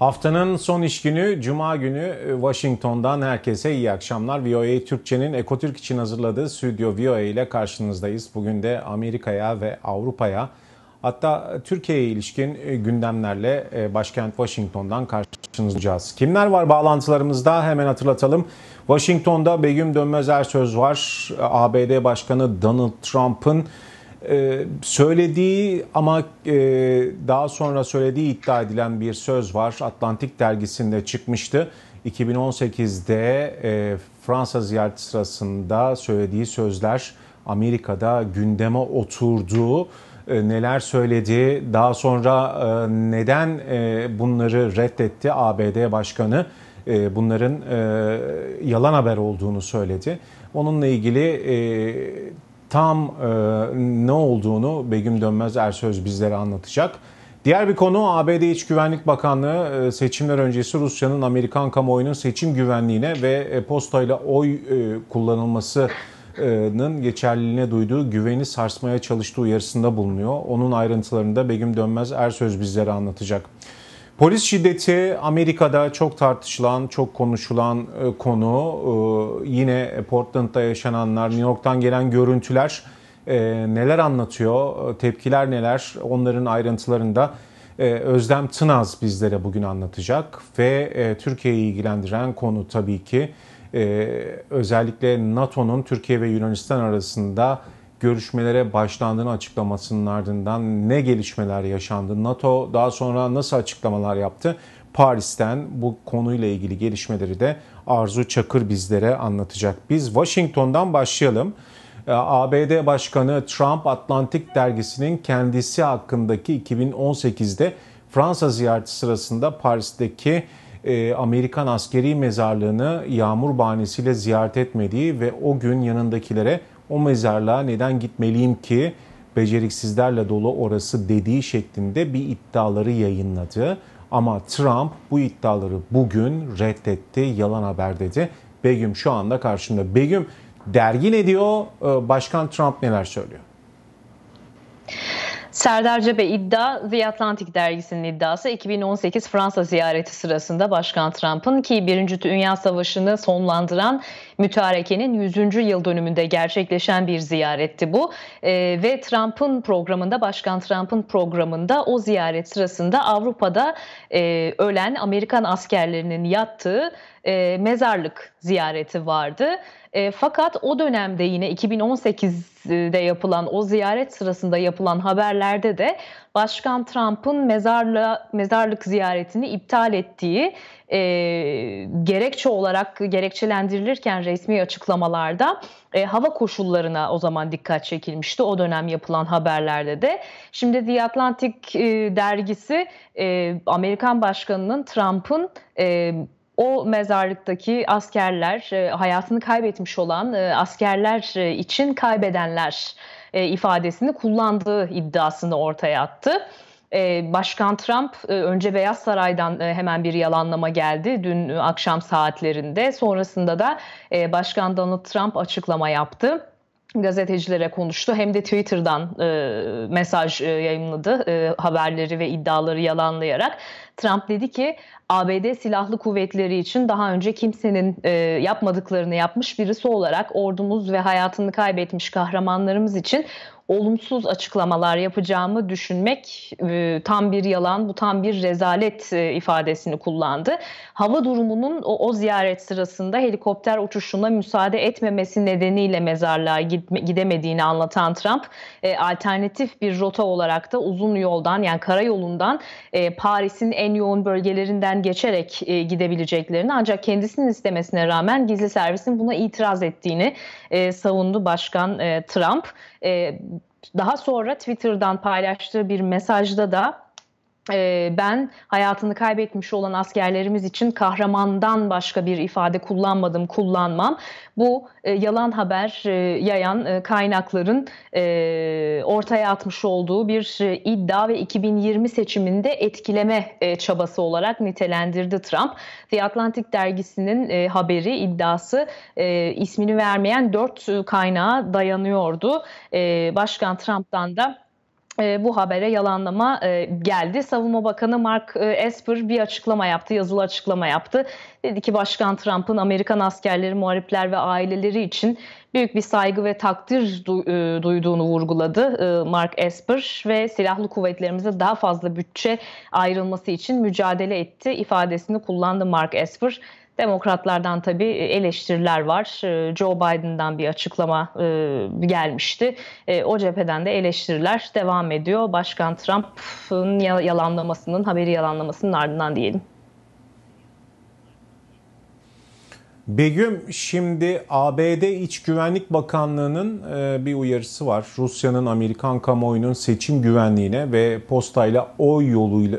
Haftanın son iş günü Cuma günü e, Washington'dan herkese iyi akşamlar. VOA Türkçe'nin Ekotürk için hazırladığı Stüdyo VOA ile karşınızdayız. Bugün de Amerika'ya ve Avrupa'ya hatta Türkiye'ye ilişkin e, gündemlerle e, başkent Washington'dan karşınızdayız. Kimler var bağlantılarımızda hemen hatırlatalım. Washington'da Begüm Dönmez Ersöz var. ABD Başkanı Donald Trump'ın ee, söylediği ama e, daha sonra söylediği iddia edilen bir söz var. Atlantik dergisinde çıkmıştı. 2018'de e, Fransa ziyareti sırasında söylediği sözler Amerika'da gündeme oturdu. E, neler söyledi? Daha sonra neden bunları reddetti ABD Başkanı? bunların yalan haber olduğunu söyledi. Onunla ilgili tam e, ne olduğunu Begüm Dönmez Ersöz bizlere anlatacak. Diğer bir konu ABD İç Güvenlik Bakanlığı e, seçimler öncesi Rusya'nın Amerikan kamuoyunun seçim güvenliğine ve e, postayla oy e, kullanılması'nın geçerliliğine duyduğu güveni sarsmaya çalıştığı uyarısında bulunuyor. Onun ayrıntılarını da Begüm Dönmez Ersöz bizlere anlatacak. Polis şiddeti Amerika'da çok tartışılan, çok konuşulan e, konu. E, yine Portland'da yaşananlar, New York'tan gelen görüntüler e, neler anlatıyor, tepkiler neler onların ayrıntılarında Özlem Tınaz bizlere bugün anlatacak ve Türkiye'yi ilgilendiren konu tabii ki özellikle NATO'nun Türkiye ve Yunanistan arasında görüşmelere başlandığını açıklamasının ardından ne gelişmeler yaşandı? NATO daha sonra nasıl açıklamalar yaptı? Paris'ten bu konuyla ilgili gelişmeleri de Arzu Çakır bizlere anlatacak. Biz Washington'dan başlayalım. Ee, ABD Başkanı Trump Atlantik dergisinin kendisi hakkındaki 2018'de Fransa ziyareti sırasında Paris'teki e, Amerikan askeri mezarlığını yağmur bahanesiyle ziyaret etmediği ve o gün yanındakilere o mezarlığa neden gitmeliyim ki beceriksizlerle dolu orası dediği şeklinde bir iddiaları yayınladı. Ama Trump bu iddiaları bugün reddetti, yalan haber dedi. Begüm şu anda karşımda. Begüm dergi ne diyor, ee, Başkan Trump neler söylüyor? Serdar Cebe iddia The Atlantic dergisinin iddiası 2018 Fransa ziyareti sırasında Başkan Trump'ın ki 1. Dünya Savaşı'nı sonlandıran mütarekenin 100. yıl dönümünde gerçekleşen bir ziyaretti bu. E, ve Trump'ın programında Başkan Trump'ın programında o ziyaret sırasında Avrupa'da e, ölen Amerikan askerlerinin yattığı e, mezarlık ziyareti vardı. E, fakat o dönemde yine 2018'de yapılan o ziyaret sırasında yapılan haberlerde de Başkan Trump'ın mezarla, mezarlık ziyaretini iptal ettiği e, gerekçe olarak gerekçelendirilirken resmi açıklamalarda e, hava koşullarına o zaman dikkat çekilmişti. O dönem yapılan haberlerde de. Şimdi The Atlantic e, dergisi e, Amerikan Başkanı'nın Trump'ın e, o mezarlıktaki askerler, e, hayatını kaybetmiş olan e, askerler e, için kaybedenler ifadesini kullandığı iddiasını ortaya attı. Başkan Trump önce Beyaz Saray'dan hemen bir yalanlama geldi dün akşam saatlerinde. Sonrasında da Başkan Donald Trump açıklama yaptı gazetecilere konuştu hem de Twitter'dan e, mesaj e, yayınladı e, haberleri ve iddiaları yalanlayarak. Trump dedi ki ABD silahlı kuvvetleri için daha önce kimsenin e, yapmadıklarını yapmış birisi olarak ordumuz ve hayatını kaybetmiş kahramanlarımız için olumsuz açıklamalar yapacağımı düşünmek e, tam bir yalan, bu tam bir rezalet e, ifadesini kullandı. Hava durumunun o, o ziyaret sırasında helikopter uçuşuna müsaade etmemesi nedeniyle mezarlığa gitme, gidemediğini anlatan Trump, e, alternatif bir rota olarak da uzun yoldan yani karayolundan e, Paris'in en yoğun bölgelerinden geçerek e, gidebileceklerini ancak kendisinin istemesine rağmen gizli servisin buna itiraz ettiğini e, savundu Başkan e, Trump. E, daha sonra Twitter'dan paylaştığı bir mesajda da ee, ben hayatını kaybetmiş olan askerlerimiz için kahramandan başka bir ifade kullanmadım, kullanmam. Bu e, yalan haber e, yayan e, kaynakların ortaya atmış olduğu bir iddia ve 2020 seçiminde etkileme çabası olarak nitelendirdi Trump. The Atlantic dergisinin haberi iddiası ismini vermeyen dört kaynağa dayanıyordu. Başkan Trump'tan da ee, bu habere yalanlama e, geldi. Savunma Bakanı Mark e, Esper bir açıklama yaptı, yazılı açıklama yaptı. Dedi ki Başkan Trump'ın Amerikan askerleri, muharipler ve aileleri için büyük bir saygı ve takdir e, duyduğunu vurguladı Mark Esper ve silahlı kuvvetlerimize daha fazla bütçe ayrılması için mücadele etti ifadesini kullandı Mark Esper. Demokratlardan tabii e, eleştiriler var. E, Joe Biden'dan bir açıklama e, gelmişti. O cepheden de eleştiriler devam ediyor. Başkan Trump'ın yalanlamasının, haberi yalanlamasının ardından diyelim. Begüm şimdi ABD İç Güvenlik Bakanlığı'nın bir uyarısı var. Rusya'nın Amerikan kamuoyunun seçim güvenliğine ve postayla oy yoluyla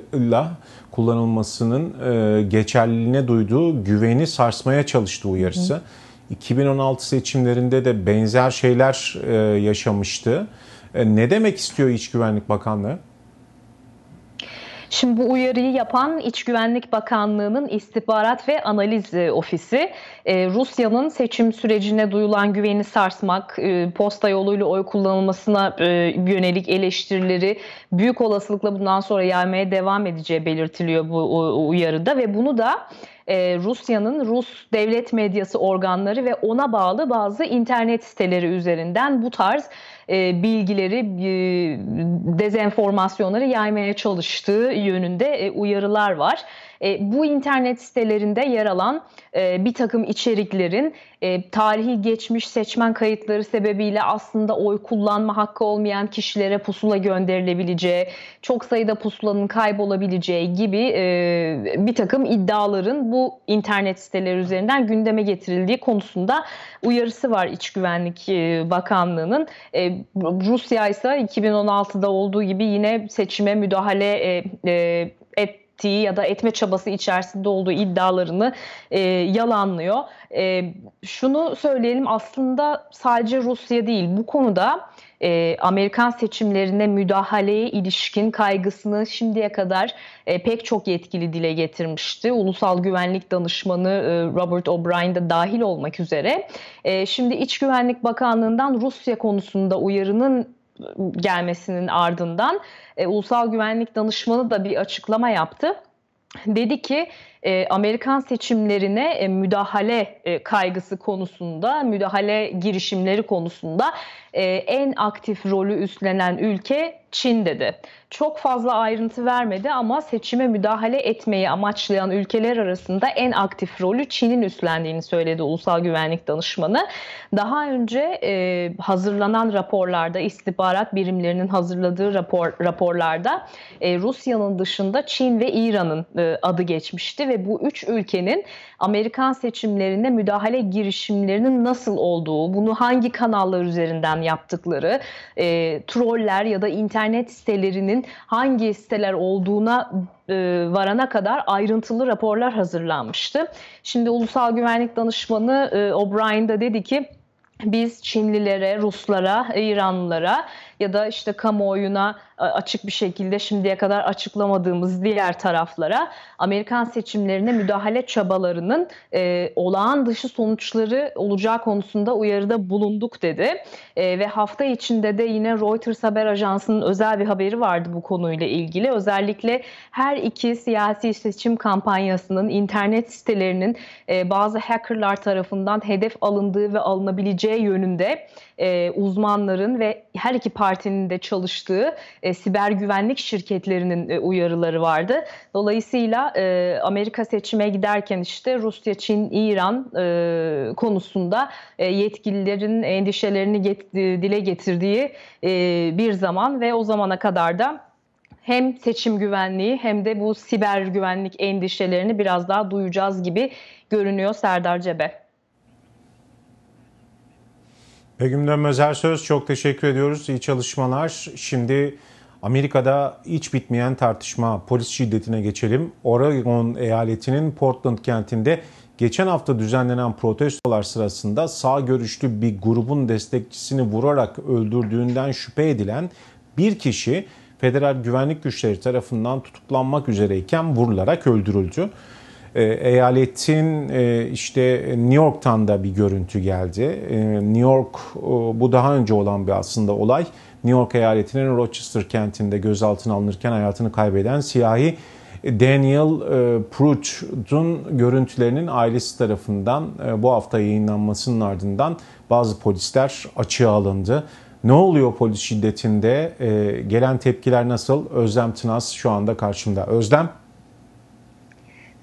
kullanılmasının e, geçerliliğine duyduğu güveni sarsmaya çalıştığı uyarısı. Hı. 2016 seçimlerinde de benzer şeyler e, yaşamıştı. E, ne demek istiyor İç Güvenlik Bakanlığı? Şimdi bu uyarıyı yapan İç Güvenlik Bakanlığı'nın İstihbarat ve Analiz e, Ofisi e, Rusya'nın seçim sürecine duyulan güveni sarsmak, e, posta yoluyla oy kullanılmasına yönelik eleştirileri büyük olasılıkla bundan sonra yaymaya devam edeceği belirtiliyor bu uyarıda ve bunu da e, Rusya'nın Rus devlet medyası organları ve ona bağlı bazı internet siteleri üzerinden bu tarz e, bilgileri, e, dezenformasyonları yaymaya çalıştığı yönünde e, uyarılar var. E, bu internet sitelerinde yer alan e, bir takım içeriklerin e, tarihi geçmiş seçmen kayıtları sebebiyle aslında oy kullanma hakkı olmayan kişilere pusula gönderilebileceği, çok sayıda pusulanın kaybolabileceği gibi bir takım iddiaların bu internet siteleri üzerinden gündeme getirildiği konusunda uyarısı var İç Güvenlik Bakanlığı'nın. Rusya ise 2016'da olduğu gibi yine seçime müdahale et ettiği ya da etme çabası içerisinde olduğu iddialarını e, yalanlıyor. E, şunu söyleyelim aslında sadece Rusya değil bu konuda e, Amerikan seçimlerine müdahaleye ilişkin kaygısını şimdiye kadar e, pek çok yetkili dile getirmişti. Ulusal Güvenlik Danışmanı e, Robert O'Brien de dahil olmak üzere. E, şimdi İç Güvenlik Bakanlığı'ndan Rusya konusunda uyarının gelmesinin ardından e, Ulusal Güvenlik Danışmanı da bir açıklama yaptı. Dedi ki e, Amerikan seçimlerine e, müdahale e, kaygısı konusunda, müdahale girişimleri konusunda e, en aktif rolü üstlenen ülke Çin dedi. Çok fazla ayrıntı vermedi ama seçime müdahale etmeyi amaçlayan ülkeler arasında en aktif rolü Çin'in üstlendiğini söyledi Ulusal Güvenlik Danışmanı. Daha önce e, hazırlanan raporlarda, istihbarat birimlerinin hazırladığı rapor raporlarda e, Rusya'nın dışında Çin ve İran'ın e, adı geçmişti ve bu üç ülkenin Amerikan seçimlerinde müdahale girişimlerinin nasıl olduğu, bunu hangi kanallar üzerinden yaptıkları, e, troller ya da internet internet sitelerinin hangi siteler olduğuna e, varana kadar ayrıntılı raporlar hazırlanmıştı. Şimdi Ulusal Güvenlik Danışmanı e, O'Brien de dedi ki biz Çinlilere, Ruslara, İranlılara ya da işte kamuoyuna e, açık bir şekilde şimdiye kadar açıklamadığımız diğer taraflara Amerikan seçimlerine müdahale çabalarının e, olağan dışı sonuçları olacağı konusunda uyarıda bulunduk dedi. E, ve hafta içinde de yine Reuters haber ajansının özel bir haberi vardı bu konuyla ilgili. Özellikle her iki siyasi seçim kampanyasının internet sitelerinin e, bazı hackerlar tarafından hedef alındığı ve alınabileceği yönünde e, uzmanların ve her iki parti Parti'nin de çalıştığı e, siber güvenlik şirketlerinin e, uyarıları vardı. Dolayısıyla e, Amerika seçime giderken işte Rusya, Çin, İran e, konusunda e, yetkililerin endişelerini get, e, dile getirdiği e, bir zaman ve o zamana kadar da hem seçim güvenliği hem de bu siber güvenlik endişelerini biraz daha duyacağız gibi görünüyor Serdar Cebe. Begüm Dönmez Ersöz çok teşekkür ediyoruz. İyi çalışmalar. Şimdi Amerika'da hiç bitmeyen tartışma polis şiddetine geçelim. Oregon eyaletinin Portland kentinde geçen hafta düzenlenen protestolar sırasında sağ görüşlü bir grubun destekçisini vurarak öldürdüğünden şüphe edilen bir kişi federal güvenlik güçleri tarafından tutuklanmak üzereyken vurularak öldürüldü. E, eyaletin e, işte New York'tan da bir görüntü geldi. E, New York bu daha önce olan bir aslında olay. New York eyaletinin Rochester kentinde gözaltına alınırken hayatını kaybeden siyahi Daniel Pruch'un görüntülerinin ailesi tarafından bu hafta yayınlanmasının ardından bazı polisler açığa alındı. Ne oluyor polis şiddetinde? gelen tepkiler nasıl? Özlem Tınas şu anda karşımda. Özlem.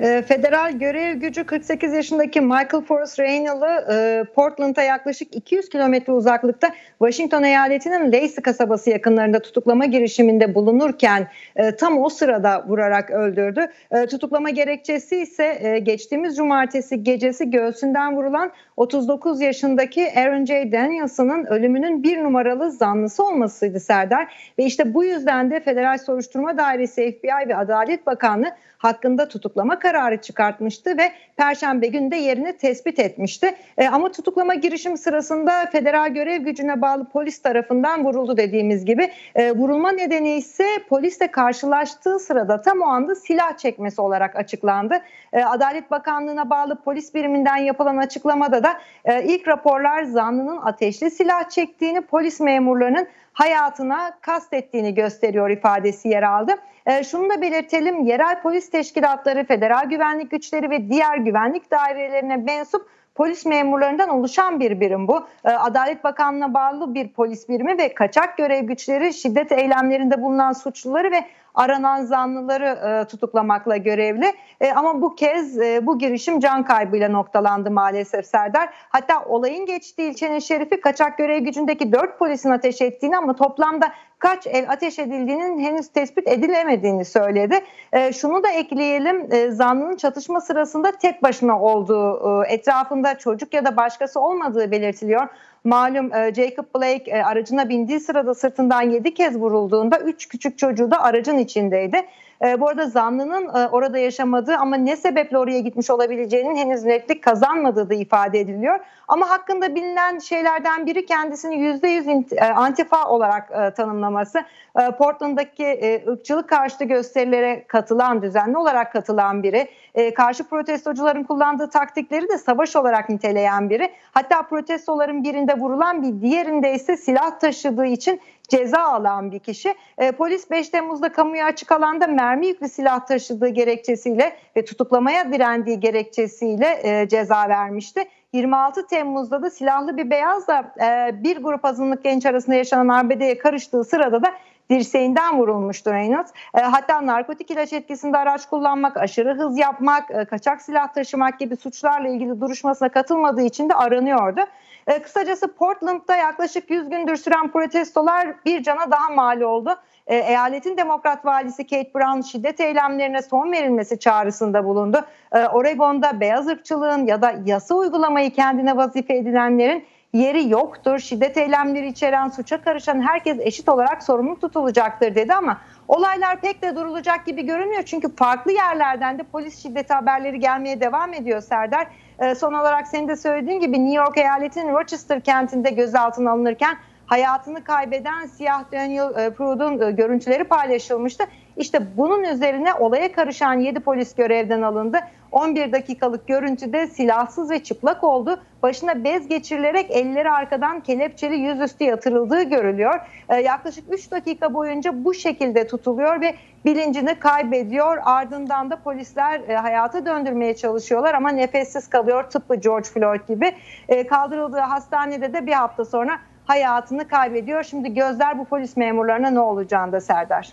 Ee, federal görev gücü 48 yaşındaki Michael Forrest Reynolds'ı e, Portland'a yaklaşık 200 kilometre uzaklıkta Washington eyaletinin Lacey kasabası yakınlarında tutuklama girişiminde bulunurken e, tam o sırada vurarak öldürdü. E, tutuklama gerekçesi ise geçtiğimiz cumartesi gecesi göğsünden vurulan 39 yaşındaki Aaron J. Danielson'ın ölümünün bir numaralı zanlısı olmasıydı Serdar. Ve işte bu yüzden de Federal Soruşturma Dairesi FBI ve Adalet Bakanlığı hakkında tutuklama kararı çıkartmıştı ve Perşembe günü de yerini tespit etmişti. E, ama tutuklama girişim sırasında federal görev gücüne bağlı polis tarafından vuruldu dediğimiz gibi. E, vurulma nedeni ise polisle karşılaştığı sırada tam o anda silah çekmesi olarak açıklandı. E, Adalet Bakanlığı'na bağlı polis biriminden yapılan açıklamada da Amerika'da e, ilk raporlar zanlının ateşli silah çektiğini, polis memurlarının hayatına kastettiğini gösteriyor ifadesi yer aldı. E, şunu da belirtelim, yerel polis teşkilatları, federal güvenlik güçleri ve diğer güvenlik dairelerine mensup polis memurlarından oluşan bir birim bu. E, Adalet Bakanlığı'na bağlı bir polis birimi ve kaçak görev güçleri şiddet eylemlerinde bulunan suçluları ve aranan zanlıları e, tutuklamakla görevli. E, ama bu kez e, bu girişim can kaybıyla noktalandı maalesef Serdar. Hatta olayın geçtiği ilçenin şerifi kaçak görev gücündeki dört polisin ateş ettiğini ama toplamda kaç el ateş edildiğinin henüz tespit edilemediğini söyledi. E, şunu da ekleyelim e, zanlının çatışma sırasında tek başına olduğu e, etrafında çocuk ya da başkası olmadığı belirtiliyor. Malum e, Jacob Blake e, aracına bindiği sırada sırtından 7 kez vurulduğunda 3 küçük çocuğu da aracın içindeydi. E, bu arada zanlının e, orada yaşamadığı ama ne sebeple oraya gitmiş olabileceğinin henüz netlik kazanmadığı da ifade ediliyor. Ama hakkında bilinen şeylerden biri kendisini yüzde yüz e, antifa olarak e, tanımlaması. E, Portland'daki ırkçılık karşıtı gösterilere katılan, düzenli olarak katılan biri. Karşı protestocuların kullandığı taktikleri de savaş olarak niteleyen biri. Hatta protestoların birinde vurulan bir diğerinde ise silah taşıdığı için ceza alan bir kişi. E, polis 5 Temmuz'da kamuya açık alanda mermi yüklü silah taşıdığı gerekçesiyle ve tutuklamaya direndiği gerekçesiyle e, ceza vermişti. 26 Temmuz'da da silahlı bir beyazla e, bir grup azınlık genç arasında yaşanan arbedeye karıştığı sırada da dirseğinden vurulmuştur Reynolds. E, hatta narkotik ilaç etkisinde araç kullanmak, aşırı hız yapmak, e, kaçak silah taşımak gibi suçlarla ilgili duruşmasına katılmadığı için de aranıyordu. E, kısacası Portland'da yaklaşık 100 gündür süren protestolar bir cana daha mal oldu e, eyaletin demokrat valisi Kate Brown şiddet eylemlerine son verilmesi çağrısında bulundu. E, Oregon'da beyaz ırkçılığın ya da yasa uygulamayı kendine vazife edilenlerin yeri yoktur. Şiddet eylemleri içeren suça karışan herkes eşit olarak sorumluluk tutulacaktır dedi ama olaylar pek de durulacak gibi görünmüyor. Çünkü farklı yerlerden de polis şiddeti haberleri gelmeye devam ediyor Serdar. E, son olarak senin de söylediğin gibi New York eyaletinin Rochester kentinde gözaltına alınırken hayatını kaybeden siyah Daniel e, Prude'un e, görüntüleri paylaşılmıştı. İşte bunun üzerine olaya karışan 7 polis görevden alındı. 11 dakikalık görüntüde silahsız ve çıplak oldu. Başına bez geçirilerek elleri arkadan kelepçeli yüzüstü yatırıldığı görülüyor. Ee, yaklaşık 3 dakika boyunca bu şekilde tutuluyor ve bilincini kaybediyor. Ardından da polisler e, hayata döndürmeye çalışıyorlar ama nefessiz kalıyor tıpkı George Floyd gibi. E, kaldırıldığı hastanede de bir hafta sonra hayatını kaybediyor. Şimdi gözler bu polis memurlarına ne olacağında Serdar.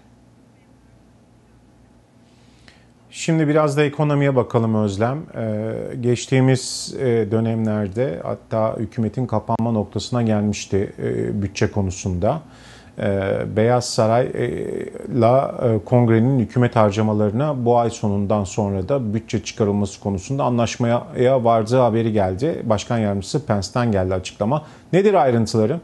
Şimdi biraz da ekonomiye bakalım Özlem. Ee, geçtiğimiz e, dönemlerde hatta hükümetin kapanma noktasına gelmişti e, bütçe konusunda. Ee, Beyaz Saray'la e, e, kongrenin hükümet harcamalarına bu ay sonundan sonra da bütçe çıkarılması konusunda anlaşmaya vardığı haberi geldi. Başkan Yardımcısı Pence'den geldi açıklama. Nedir ayrıntıları?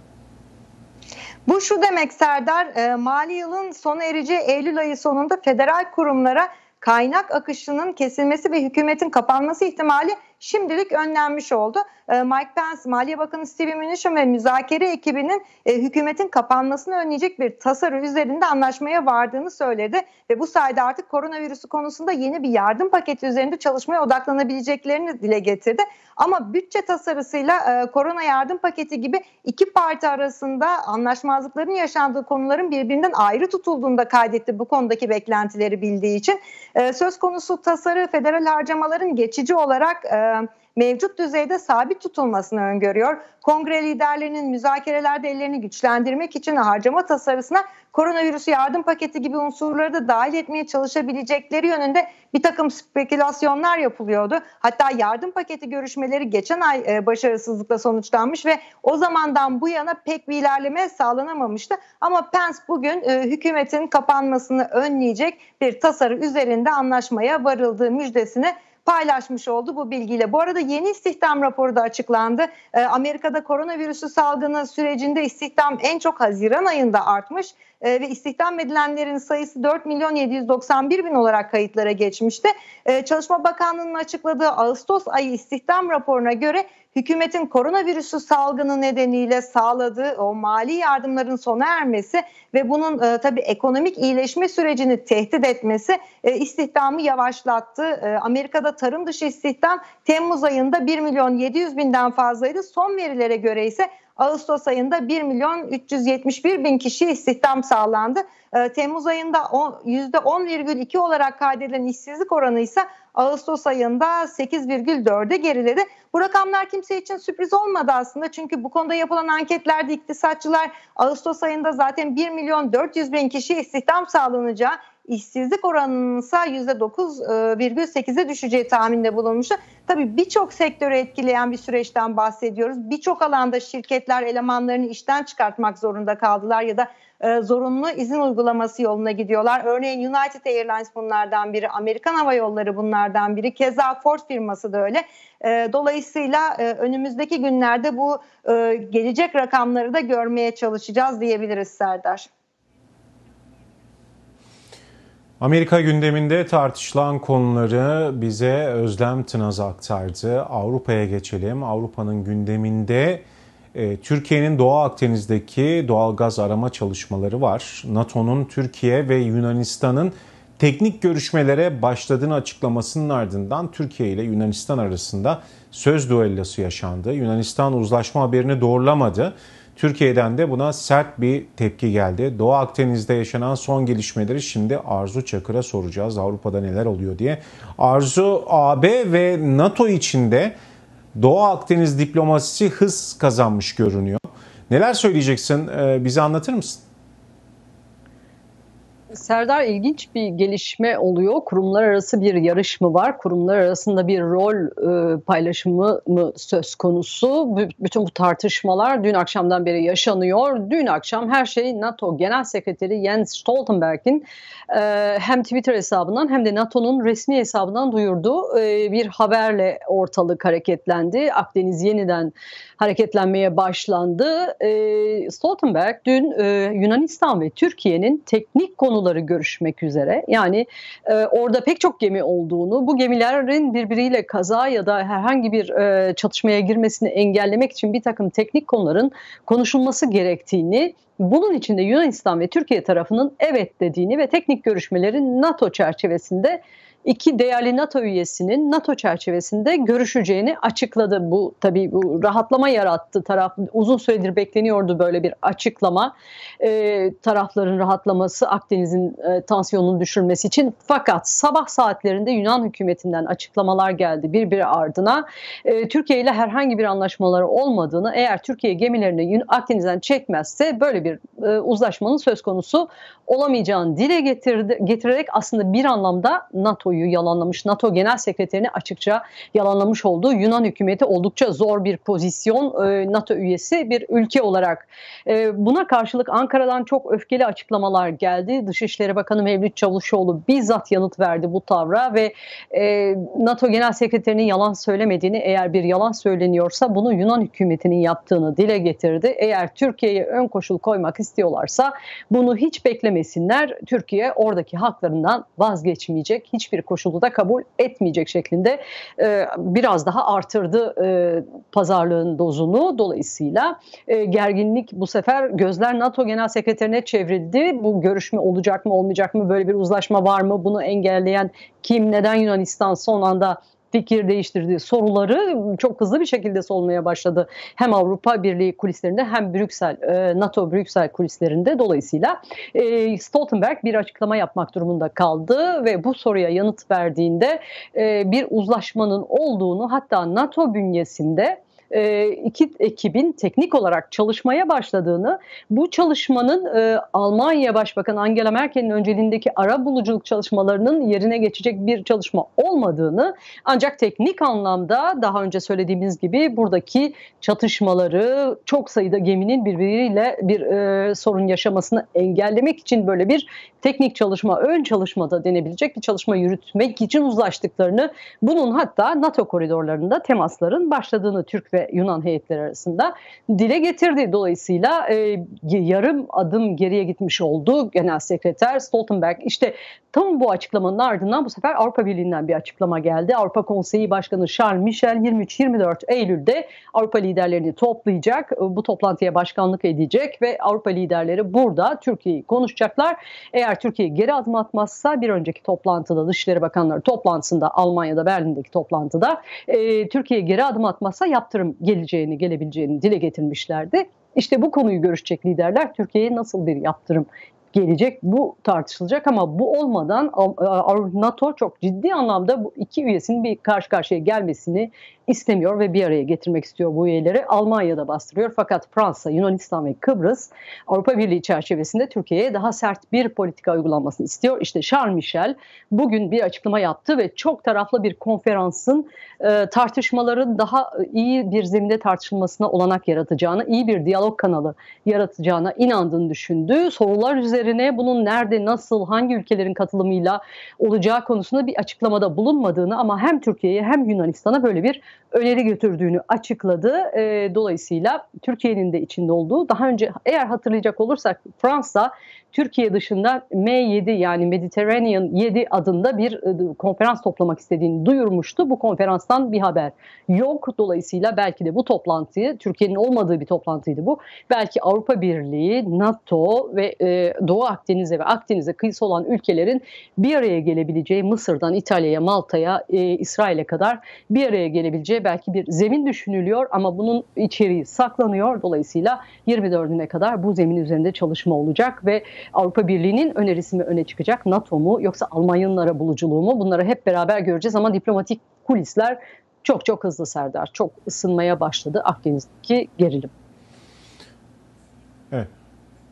Bu şu demek Serdar, e, mali yılın sona ereceği Eylül ayı sonunda federal kurumlara kaynak akışının kesilmesi ve hükümetin kapanması ihtimali şimdilik önlenmiş oldu. Ee, Mike Pence, Maliye Bakanı Steve Mnuchin ve müzakere ekibinin e, hükümetin kapanmasını önleyecek bir tasarı üzerinde anlaşmaya vardığını söyledi ve bu sayede artık koronavirüsü konusunda yeni bir yardım paketi üzerinde çalışmaya odaklanabileceklerini dile getirdi. Ama bütçe tasarısıyla e, korona yardım paketi gibi iki parti arasında anlaşmazlıkların yaşandığı konuların birbirinden ayrı tutulduğunda kaydetti bu konudaki beklentileri bildiği için. E, söz konusu tasarı federal harcamaların geçici olarak e, mevcut düzeyde sabit tutulmasını öngörüyor. Kongre liderlerinin müzakerelerde ellerini güçlendirmek için harcama tasarısına koronavirüsü yardım paketi gibi unsurları da dahil etmeye çalışabilecekleri yönünde bir takım spekülasyonlar yapılıyordu. Hatta yardım paketi görüşmeleri geçen ay e, başarısızlıkla sonuçlanmış ve o zamandan bu yana pek bir ilerleme sağlanamamıştı. Ama Pence bugün e, hükümetin kapanmasını önleyecek bir tasarı üzerinde anlaşmaya varıldığı müjdesini paylaşmış oldu bu bilgiyle. Bu arada yeni istihdam raporu da açıklandı. E, Amerika'da koronavirüsü salgını sürecinde istihdam en çok Haziran ayında artmış ee, ve istihdam edilenlerin sayısı 4 milyon 791 bin olarak kayıtlara geçmişti. Ee, Çalışma Bakanlığı'nın açıkladığı Ağustos ayı istihdam raporuna göre hükümetin koronavirüsü salgını nedeniyle sağladığı o mali yardımların sona ermesi ve bunun e, tabii ekonomik iyileşme sürecini tehdit etmesi e, istihdamı yavaşlattı. E, Amerika'da tarım dışı istihdam Temmuz ayında 1 milyon 700 binden fazlaydı. Son verilere göre ise Ağustos ayında 1 milyon 371 bin kişi istihdam sağlandı. Ee, Temmuz ayında %10,2 olarak kaydedilen işsizlik oranı ise Ağustos ayında 8,4'e geriledi. Bu rakamlar kimse için sürpriz olmadı aslında. Çünkü bu konuda yapılan anketlerde iktisatçılar Ağustos ayında zaten 1 milyon 400 bin kişi istihdam sağlanacağı, işsizlik oranının ise %9,8'e düşeceği tahminde bulunmuştu. Tabii birçok sektörü etkileyen bir süreçten bahsediyoruz. Birçok alanda şirketler elemanlarını işten çıkartmak zorunda kaldılar ya da e, zorunlu izin uygulaması yoluna gidiyorlar. Örneğin United Airlines bunlardan biri, Amerikan Hava Yolları bunlardan biri, keza Ford firması da öyle. E, dolayısıyla e, önümüzdeki günlerde bu gelecek rakamları da görmeye çalışacağız diyebiliriz Serdar. Amerika gündeminde tartışılan konuları bize Özlem Tınaz aktardı. Avrupa'ya geçelim. Avrupa'nın gündeminde e, Türkiye'nin Doğu Akdeniz'deki doğal gaz arama çalışmaları var. NATO'nun Türkiye ve Yunanistan'ın teknik görüşmelere başladığını açıklamasının ardından Türkiye ile Yunanistan arasında söz duellosu yaşandı. Yunanistan uzlaşma haberini doğrulamadı. Türkiye'den de buna sert bir tepki geldi. Doğu Akdeniz'de yaşanan son gelişmeleri şimdi Arzu Çakır'a soracağız. Avrupa'da neler oluyor diye. Arzu AB ve NATO içinde Doğu Akdeniz diplomasisi hız kazanmış görünüyor. Neler söyleyeceksin? Ee, bize anlatır mısın? Serdar ilginç bir gelişme oluyor. Kurumlar arası bir yarış mı var? Kurumlar arasında bir rol e, paylaşımı mı söz konusu? B- bütün bu tartışmalar dün akşamdan beri yaşanıyor. Dün akşam her şey NATO Genel Sekreteri Jens Stoltenberg'in e, hem Twitter hesabından hem de NATO'nun resmi hesabından duyurduğu e, bir haberle ortalık hareketlendi. Akdeniz yeniden hareketlenmeye başlandı. E, Stoltenberg dün e, Yunanistan ve Türkiye'nin teknik konu konuları görüşmek üzere. Yani e, orada pek çok gemi olduğunu, bu gemilerin birbiriyle kaza ya da herhangi bir e, çatışmaya girmesini engellemek için bir takım teknik konuların konuşulması gerektiğini bunun içinde Yunanistan ve Türkiye tarafının evet dediğini ve teknik görüşmelerin NATO çerçevesinde iki değerli NATO üyesinin NATO çerçevesinde görüşeceğini açıkladı. Bu tabii bu rahatlama yarattı taraf. Uzun süredir bekleniyordu böyle bir açıklama. E, tarafların rahatlaması Akdeniz'in e, tansiyonunu düşürmesi için. Fakat sabah saatlerinde Yunan hükümetinden açıklamalar geldi birbiri ardına. E, Türkiye ile herhangi bir anlaşmaları olmadığını eğer Türkiye gemilerini Akdeniz'den çekmezse böyle bir e, uzlaşmanın söz konusu olamayacağını dile getirdi, getirerek aslında bir anlamda NATO NATO'yu yalanlamış, NATO Genel Sekreterini açıkça yalanlamış olduğu Yunan hükümeti oldukça zor bir pozisyon e, NATO üyesi bir ülke olarak. E, buna karşılık Ankara'dan çok öfkeli açıklamalar geldi. Dışişleri Bakanı Mevlüt Çavuşoğlu bizzat yanıt verdi bu tavra ve e, NATO Genel Sekreterinin yalan söylemediğini eğer bir yalan söyleniyorsa bunu Yunan hükümetinin yaptığını dile getirdi. Eğer Türkiye'ye ön koşul koymak istiyorlarsa bunu hiç beklemesinler. Türkiye oradaki haklarından vazgeçmeyecek. Hiçbir hiçbir koşulda da kabul etmeyecek şeklinde e, biraz daha artırdı e, pazarlığın dozunu. Dolayısıyla e, gerginlik bu sefer gözler NATO Genel Sekreterine çevrildi. Bu görüşme olacak mı olmayacak mı böyle bir uzlaşma var mı bunu engelleyen kim neden Yunanistan son anda fikir değiştirdi. Soruları çok hızlı bir şekilde solmaya başladı. Hem Avrupa Birliği kulislerinde hem Brüksel, e, NATO Brüksel kulislerinde. Dolayısıyla e, Stoltenberg bir açıklama yapmak durumunda kaldı ve bu soruya yanıt verdiğinde e, bir uzlaşmanın olduğunu hatta NATO bünyesinde e, iki ekibin teknik olarak çalışmaya başladığını, bu çalışmanın e, Almanya Başbakanı Angela Merkel'in önceliğindeki ara buluculuk çalışmalarının yerine geçecek bir çalışma olmadığını ancak teknik anlamda daha önce söylediğimiz gibi buradaki çatışmaları çok sayıda geminin birbiriyle bir e, sorun yaşamasını engellemek için böyle bir teknik çalışma, ön çalışmada denebilecek bir çalışma yürütmek için uzlaştıklarını, bunun hatta NATO koridorlarında temasların başladığını Türk ve ve Yunan heyetleri arasında dile getirdi. Dolayısıyla e, yarım adım geriye gitmiş oldu Genel Sekreter Stoltenberg. İşte tam bu açıklamanın ardından bu sefer Avrupa Birliği'nden bir açıklama geldi. Avrupa Konseyi Başkanı Charles Michel 23-24 Eylül'de Avrupa liderlerini toplayacak. E, bu toplantıya başkanlık edecek ve Avrupa liderleri burada Türkiye'yi konuşacaklar. Eğer Türkiye geri adım atmazsa bir önceki toplantıda Dışişleri Bakanları toplantısında Almanya'da Berlin'deki toplantıda e, Türkiye geri adım atmazsa yaptırım geleceğini, gelebileceğini dile getirmişlerdi. İşte bu konuyu görüşecek liderler Türkiye'ye nasıl bir yaptırım gelecek bu tartışılacak ama bu olmadan NATO çok ciddi anlamda bu iki üyesinin bir karşı karşıya gelmesini istemiyor ve bir araya getirmek istiyor bu üyeleri. Almanya'da bastırıyor fakat Fransa, Yunanistan ve Kıbrıs Avrupa Birliği çerçevesinde Türkiye'ye daha sert bir politika uygulanmasını istiyor. İşte Charles Michel bugün bir açıklama yaptı ve çok taraflı bir konferansın e, tartışmaların daha e, iyi bir zeminde tartışılmasına olanak yaratacağını, iyi bir diyalog kanalı yaratacağına inandığını düşündü. Sorular üzerine bunun nerede, nasıl, hangi ülkelerin katılımıyla olacağı konusunda bir açıklamada bulunmadığını ama hem Türkiye'ye hem Yunanistan'a böyle bir öneri götürdüğünü açıkladı. E, dolayısıyla Türkiye'nin de içinde olduğu daha önce eğer hatırlayacak olursak Fransa Türkiye dışında M7 yani Mediterranean 7 adında bir e, konferans toplamak istediğini duyurmuştu. Bu konferanstan bir haber yok. Dolayısıyla belki de bu toplantıyı Türkiye'nin olmadığı bir toplantıydı bu. Belki Avrupa Birliği, NATO ve e, Doğu Akdeniz'e ve Akdeniz'e kıyısı olan ülkelerin bir araya gelebileceği Mısır'dan İtalya'ya, Malta'ya, e, İsrail'e kadar bir araya gelebileceği belki bir zemin düşünülüyor ama bunun içeriği saklanıyor. Dolayısıyla 24'üne kadar bu zemin üzerinde çalışma olacak ve Avrupa Birliği'nin önerisi mi öne çıkacak? NATO mu yoksa Almanya'nın buluculuğu mu? Bunları hep beraber göreceğiz ama diplomatik kulisler çok çok hızlı Serdar. Çok ısınmaya başladı Akdeniz'deki gerilim. Evet.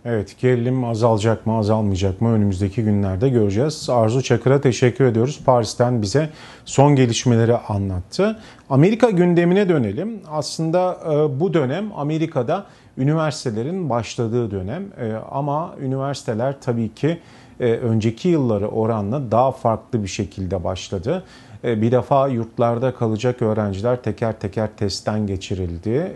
Evet gerilim azalacak mı azalmayacak mı önümüzdeki günlerde göreceğiz. Arzu Çakır'a teşekkür ediyoruz. Paris'ten bize son gelişmeleri anlattı. Amerika gündemine dönelim. Aslında e, bu dönem Amerika'da üniversitelerin başladığı dönem e, ama üniversiteler tabii ki e, önceki yılları oranla daha farklı bir şekilde başladı. E, bir defa yurtlarda kalacak öğrenciler teker teker testten geçirildi.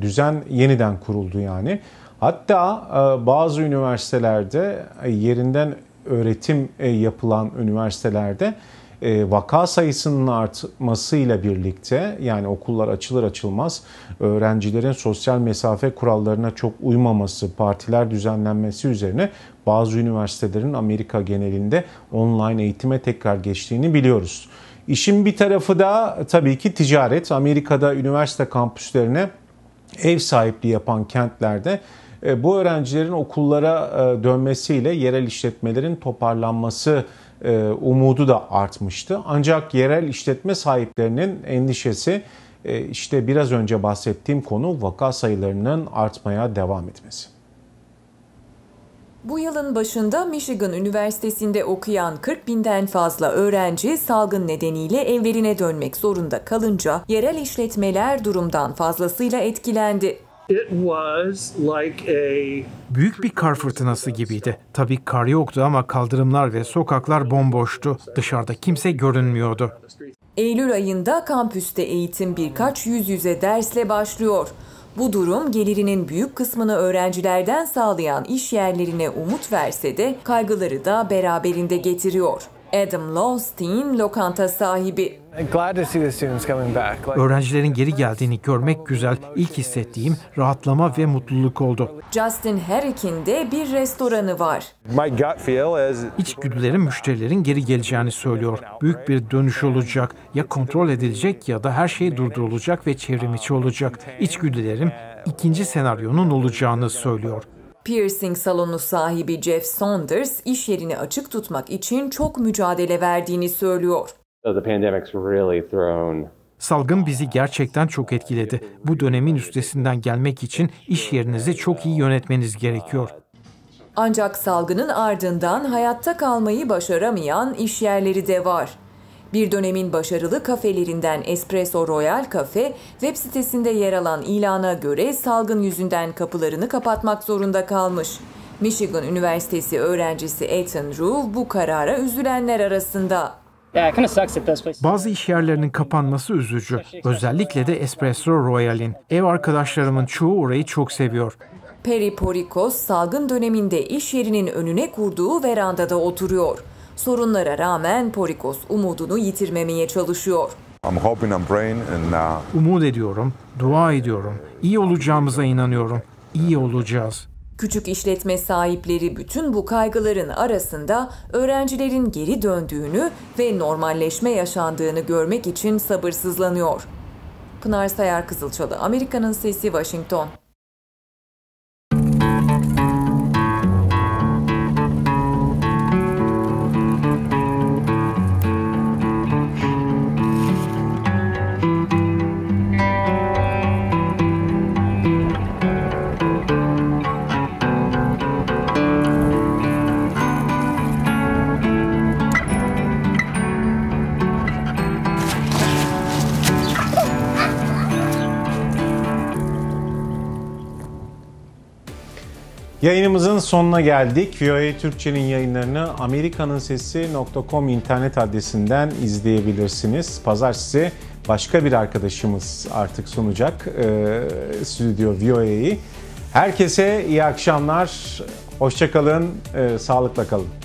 düzen yeniden kuruldu yani. Hatta bazı üniversitelerde yerinden öğretim yapılan üniversitelerde e, vaka sayısının artmasıyla birlikte yani okullar açılır açılmaz öğrencilerin sosyal mesafe kurallarına çok uymaması, partiler düzenlenmesi üzerine bazı üniversitelerin Amerika genelinde online eğitime tekrar geçtiğini biliyoruz. İşin bir tarafı da tabii ki ticaret. Amerika'da üniversite kampüslerine ev sahipliği yapan kentlerde e, bu öğrencilerin okullara e, dönmesiyle yerel işletmelerin toparlanması e, umudu da artmıştı. Ancak yerel işletme sahiplerinin endişesi e, işte biraz önce bahsettiğim konu vaka sayılarının artmaya devam etmesi. Bu yılın başında Michigan Üniversitesi'nde okuyan 40 binden fazla öğrenci salgın nedeniyle evlerine dönmek zorunda kalınca yerel işletmeler durumdan fazlasıyla etkilendi. Büyük bir kar fırtınası gibiydi. Tabii kar yoktu ama kaldırımlar ve sokaklar bomboştu. Dışarıda kimse görünmüyordu. Eylül ayında kampüste eğitim birkaç yüz yüze dersle başlıyor. Bu durum gelirinin büyük kısmını öğrencilerden sağlayan iş yerlerine umut verse de kaygıları da beraberinde getiriyor. Adam Lonstein lokanta sahibi Öğrencilerin geri geldiğini görmek güzel. İlk hissettiğim rahatlama ve mutluluk oldu. Justin Herrick'in bir restoranı var. İçgüdülerim müşterilerin geri geleceğini söylüyor. Büyük bir dönüş olacak. Ya kontrol edilecek ya da her şey durdurulacak ve çevrimiçi olacak. İçgüdülerim ikinci senaryonun olacağını söylüyor. Piercing salonu sahibi Jeff Saunders iş yerini açık tutmak için çok mücadele verdiğini söylüyor. Salgın bizi gerçekten çok etkiledi. Bu dönemin üstesinden gelmek için iş yerinizi çok iyi yönetmeniz gerekiyor. Ancak salgının ardından hayatta kalmayı başaramayan iş yerleri de var. Bir dönemin başarılı kafelerinden Espresso Royal Cafe web sitesinde yer alan ilana göre salgın yüzünden kapılarını kapatmak zorunda kalmış. Michigan Üniversitesi öğrencisi Ethan Rule bu karara üzülenler arasında. Bazı iş yerlerinin kapanması üzücü. Özellikle de Espresso Royal'in. Ev arkadaşlarımın çoğu orayı çok seviyor. Peri Porikos salgın döneminde iş yerinin önüne kurduğu verandada oturuyor. Sorunlara rağmen Porikos umudunu yitirmemeye çalışıyor. Uh, Umut ediyorum, dua ediyorum. İyi olacağımıza inanıyorum. İyi olacağız. Küçük işletme sahipleri bütün bu kaygıların arasında öğrencilerin geri döndüğünü ve normalleşme yaşandığını görmek için sabırsızlanıyor. Pınar Sayar Kızılçalı, Amerika'nın Sesi, Washington. Yayınımızın sonuna geldik. VOA e Türkçe'nin yayınlarını amerikanınsesi.com internet adresinden izleyebilirsiniz. Pazar size başka bir arkadaşımız artık sunacak e, stüdyo VOA'yı. Herkese iyi akşamlar, hoşçakalın, e, sağlıkla kalın.